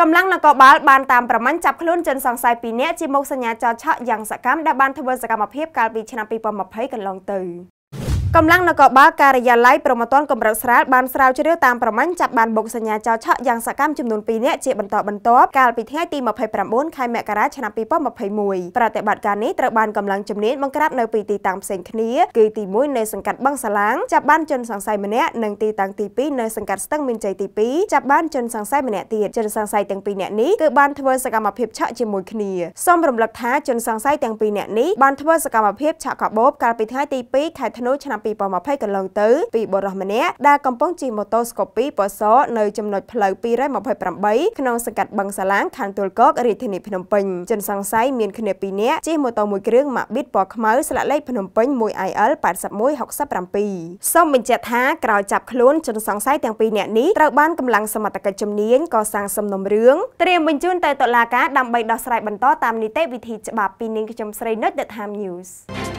កម្លាំងនគរបាលបានតាមប្រមាញ់ចាប់ខ្លួនជនសង្ស័យ2នាក់ជាមុខសញ្ញាចរឆក់យ៉ាងសកម្មដែលបានធ្វើសកម្មភាពកាលពីឆ្នាំ2020កន្លងទៅកម្លាំងនគរបាលការិយាល័យប្រមត្តនកម្រិតស្រាលបានស្រាវជ្រាវតាមប្រមាញ់ចាប់បានបុកសញ្ញាចោរឆក់យ៉ាងសកម្មចំនួន2នាក់ជាបន្តបន្ទាប់កាលពីថ្ងៃទី29ខែមករាឆ្នាំ2021ប្រតិបត្តិការនេះត្រូវបានកម្លាំងជំនាញបង្ក្រាបនៅពីទីតាំងផ្សេងគ្នាគឺទី1នៅសង្កាត់បឹងសាឡាងចាប់បានជនសង្ស័យម្នាក់និងទីតាំងទី2នៅសង្កាត់ស្ទឹងមានជ័យទី2ចាប់បានជនសង្ស័យម្នាក់ទៀតជនសង្ស័យទាំងពីរនាក់នេះគឺបានធ្វើសកម្មភាពឆក់ជាមួយគ្នាសូមរំលឹកថាជនសង្ស័យទាំងពីរនាក់នេះបានធ្វើសកម្មភាពឆក់កាបូបកាលពីថ្ងៃទី2ខែធ្នូឆ្នាំ2020កន្លងទៅពីបុរសម្នាក់ដែលកំពុងជិះម៉ូតូស្កូពីពសនៅចំណុចផ្លូវ228ក្នុងសង្កាត់បឹងសាឡាងខណ្ឌទួលគោករាជធានីភ្នំពេញជនសង្ស័យមានគ្នា2នាក់ជិះម៉ូតូមួយគ្រឿងម៉ាប៊ីតពណ៌ខ្មៅស្លាកលេខភ្នំពេញ 1IL 8167សូមបញ្ជាក់ថាក្រោយចាប់ខ្លួនជនសង្ស័យទាំងពីរនាក់នេះត្រូវបានកម្លាំងសមត្ថកិច្ចជំនាញកសាងសំណុំរឿងត្រៀមបញ្ជូនទៅតុលាការដើម្បីដោះស្រាយបន្តតាមនីតិវិធីច្បាប់ពីនាងខ្ញុំស្រីនុច The Time News